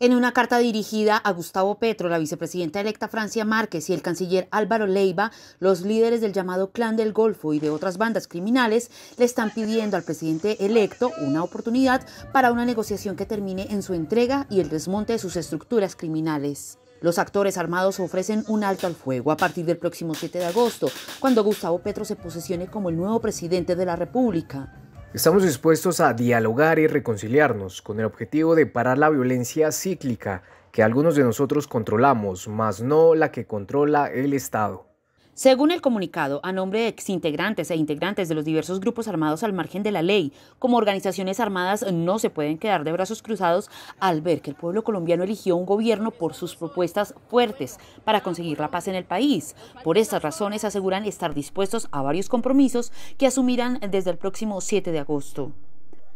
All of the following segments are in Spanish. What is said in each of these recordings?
En una carta dirigida a Gustavo Petro, la vicepresidenta electa Francia Márquez y el canciller Álvaro Leiva, los líderes del llamado Clan del Golfo y de otras bandas criminales le están pidiendo al presidente electo una oportunidad para una negociación que termine en su entrega y el desmonte de sus estructuras criminales. Los actores armados ofrecen un alto al fuego a partir del próximo 7 de agosto, cuando Gustavo Petro se posesione como el nuevo presidente de la República. Estamos dispuestos a dialogar y reconciliarnos con el objetivo de parar la violencia cíclica que algunos de nosotros controlamos, mas no la que controla el Estado. Según el comunicado, a nombre de exintegrantes e integrantes de los diversos grupos armados al margen de la ley, como organizaciones armadas no se pueden quedar de brazos cruzados al ver que el pueblo colombiano eligió un gobierno por sus propuestas fuertes para conseguir la paz en el país. Por estas razones aseguran estar dispuestos a varios compromisos que asumirán desde el próximo 7 de agosto.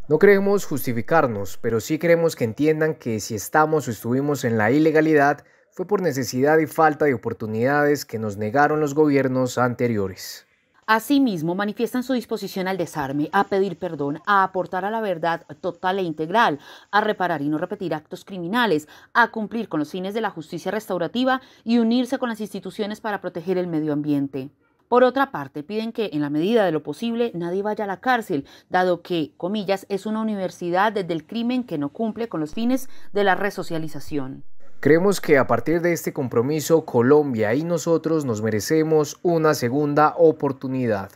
No queremos justificarnos, pero sí queremos que entiendan que si estamos o estuvimos en la ilegalidad, fue por necesidad y falta de oportunidades que nos negaron los gobiernos anteriores. Asimismo, manifiestan su disposición al desarme, a pedir perdón, a aportar a la verdad total e integral, a reparar y no repetir actos criminales, a cumplir con los fines de la justicia restaurativa y unirse con las instituciones para proteger el medio ambiente. Por otra parte, piden que, en la medida de lo posible, nadie vaya a la cárcel, dado que, comillas, es una universidad desde el crimen que no cumple con los fines de la resocialización. Creemos que a partir de este compromiso Colombia y nosotros nos merecemos una segunda oportunidad.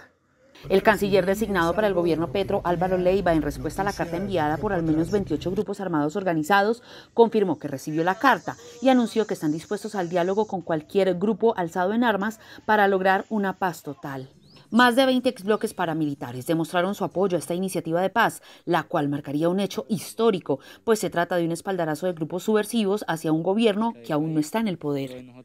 El canciller designado para el gobierno Petro, Álvaro Leiva, en respuesta a la carta enviada por al menos 28 grupos armados organizados, confirmó que recibió la carta y anunció que están dispuestos al diálogo con cualquier grupo alzado en armas para lograr una paz total. Más de 20 exbloques paramilitares demostraron su apoyo a esta iniciativa de paz, la cual marcaría un hecho histórico, pues se trata de un espaldarazo de grupos subversivos hacia un gobierno que aún no está en el poder.